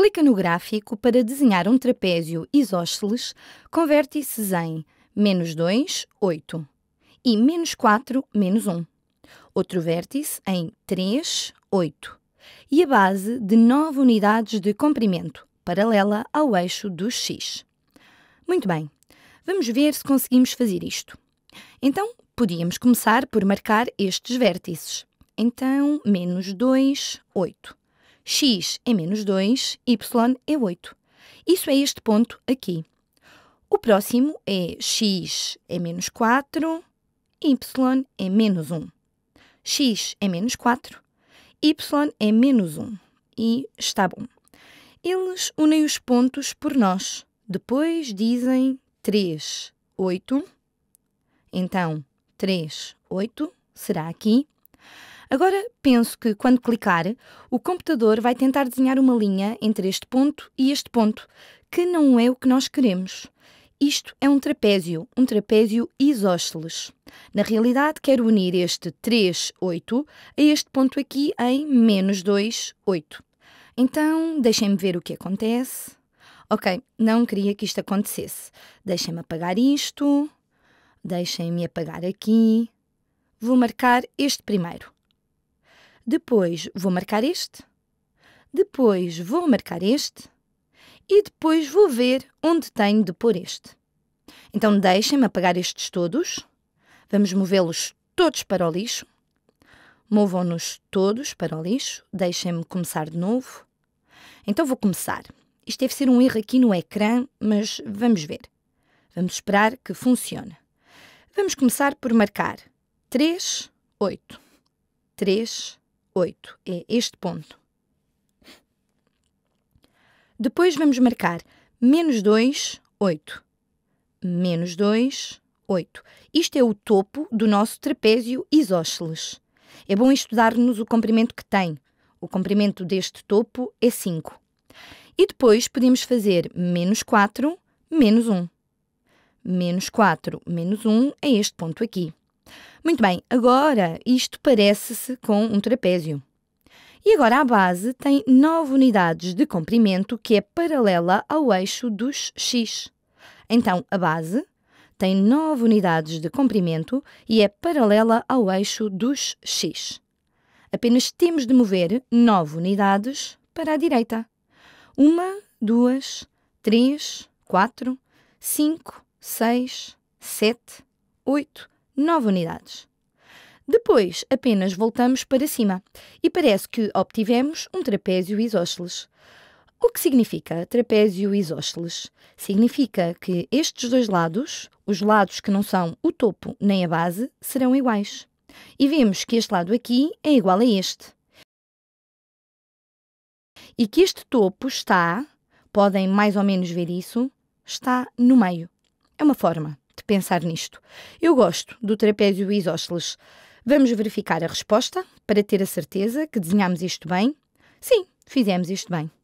clica no gráfico para desenhar um trapézio isósceles com vértices em menos 2, 8 e menos 4, menos 1. Outro vértice em 3, 8 e a base de 9 unidades de comprimento, paralela ao eixo do X. Muito bem, vamos ver se conseguimos fazer isto. Então, podíamos começar por marcar estes vértices. Então, menos 2, 8 x é menos 2, y é 8. Isso é este ponto aqui. O próximo é x é menos 4, y é menos 1. x é menos 4, y é menos 1. E está bom. Eles unem os pontos por nós. Depois dizem 3, 8. Então, 3, 8 será aqui. Agora penso que, quando clicar, o computador vai tentar desenhar uma linha entre este ponto e este ponto, que não é o que nós queremos. Isto é um trapézio, um trapézio isósceles. Na realidade, quero unir este 3, 8 a este ponto aqui em menos 2, 8. Então, deixem-me ver o que acontece. Ok, não queria que isto acontecesse. Deixem-me apagar isto. Deixem-me apagar aqui. Vou marcar este primeiro. Depois vou marcar este. Depois vou marcar este. E depois vou ver onde tenho de pôr este. Então deixem-me apagar estes todos. Vamos movê-los todos para o lixo. Movam-nos todos para o lixo. Deixem-me começar de novo. Então vou começar. Isto deve ser um erro aqui no ecrã, mas vamos ver. Vamos esperar que funcione. Vamos começar por marcar 3, 8. 3, 8. É este ponto. Depois vamos marcar menos 2, 8. Menos 2, 8. Isto é o topo do nosso trapézio isósceles. É bom estudar-nos o comprimento que tem. O comprimento deste topo é 5. E depois podemos fazer menos 4, menos 1. Menos 4, menos 1 é este ponto aqui. Muito bem, agora isto parece-se com um trapézio. E agora a base tem 9 unidades de comprimento que é paralela ao eixo dos x. Então a base tem 9 unidades de comprimento e é paralela ao eixo dos x. Apenas temos de mover 9 unidades para a direita. 1, 2, 3, 4, 5, 6, 7, 8, 9 unidades. Depois, apenas voltamos para cima e parece que obtivemos um trapézio isósceles. O que significa trapézio isósceles? Significa que estes dois lados, os lados que não são o topo nem a base, serão iguais. E vemos que este lado aqui é igual a este. E que este topo está, podem mais ou menos ver isso, está no meio. É uma forma de pensar nisto. Eu gosto do trapézio isósceles. Vamos verificar a resposta para ter a certeza que desenhamos isto bem? Sim, fizemos isto bem.